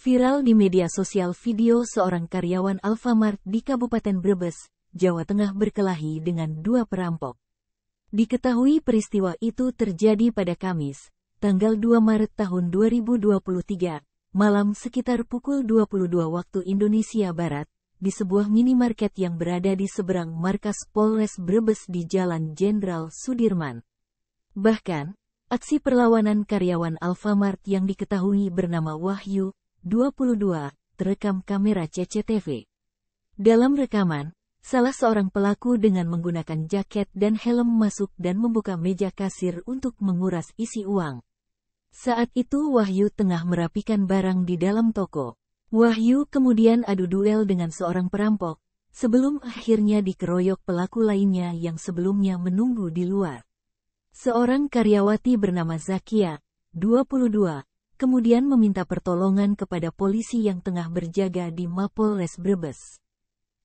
Viral di media sosial video seorang karyawan Alfamart di Kabupaten Brebes, Jawa Tengah berkelahi dengan dua perampok. Diketahui peristiwa itu terjadi pada Kamis, tanggal 2 Maret tahun 2023, malam sekitar pukul 22 waktu Indonesia Barat, di sebuah minimarket yang berada di seberang markas Polres Brebes di Jalan Jenderal Sudirman. Bahkan, aksi perlawanan karyawan Alfamart yang diketahui bernama Wahyu 22, terekam kamera CCTV. Dalam rekaman, salah seorang pelaku dengan menggunakan jaket dan helm masuk dan membuka meja kasir untuk menguras isi uang. Saat itu Wahyu tengah merapikan barang di dalam toko. Wahyu kemudian adu duel dengan seorang perampok, sebelum akhirnya dikeroyok pelaku lainnya yang sebelumnya menunggu di luar. Seorang karyawati bernama Zakia, 22, kemudian meminta pertolongan kepada polisi yang tengah berjaga di Mapolres Brebes.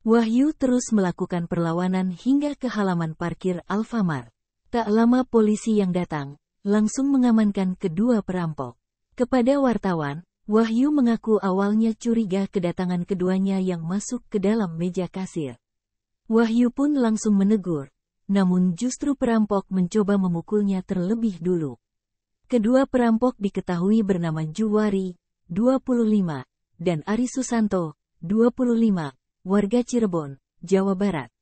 Wahyu terus melakukan perlawanan hingga ke halaman parkir Alfamart. Tak lama polisi yang datang, langsung mengamankan kedua perampok. Kepada wartawan, Wahyu mengaku awalnya curiga kedatangan keduanya yang masuk ke dalam meja kasir. Wahyu pun langsung menegur, namun justru perampok mencoba memukulnya terlebih dulu. Kedua perampok diketahui bernama Juwari, 25, dan Ari Susanto, 25, warga Cirebon, Jawa Barat.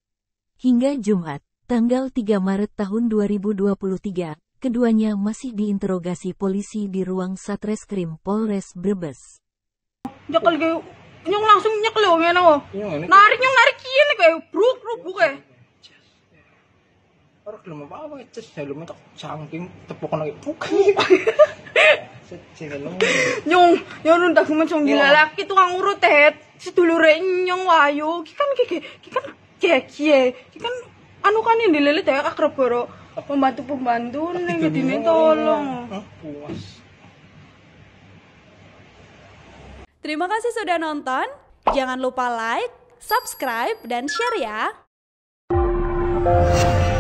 Hingga Jumat, tanggal 3 Maret tahun 2023, keduanya masih diinterogasi polisi di ruang Satreskrim Polres Brebes. Nyekel gue, langsung nyekel lo, narik nyong narik kian gue, belum apa apa itu dalam itu saking tepuk nang bukan nyong nyong nun tak macam dilalaki tukang urut tet sedulure nyong wayo ki kiki kan, ki ki kan kie kiki kan anu kan yang dilelet ya akrab boro pembantu pembantu neng gedine tolong puas Terima kasih sudah nonton. Jangan lupa like, subscribe, dan share ya.